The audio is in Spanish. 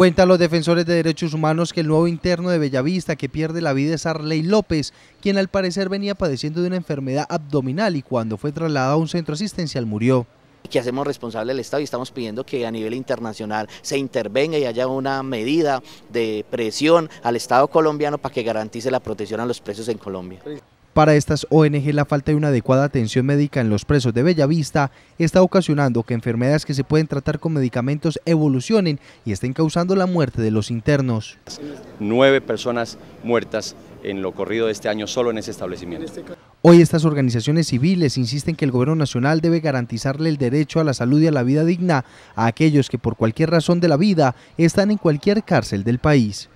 Cuentan los defensores de derechos humanos que el nuevo interno de Bellavista que pierde la vida es Arley López, quien al parecer venía padeciendo de una enfermedad abdominal y cuando fue trasladado a un centro asistencial murió ¿Qué hacemos responsable al Estado y estamos pidiendo que a nivel internacional se intervenga y haya una medida de presión al Estado colombiano para que garantice la protección a los presos en Colombia. Para estas ONG, la falta de una adecuada atención médica en los presos de Bellavista está ocasionando que enfermedades que se pueden tratar con medicamentos evolucionen y estén causando la muerte de los internos. Nueve personas muertas en lo corrido de este año solo en ese establecimiento. Hoy estas organizaciones civiles insisten que el gobierno nacional debe garantizarle el derecho a la salud y a la vida digna a aquellos que por cualquier razón de la vida están en cualquier cárcel del país.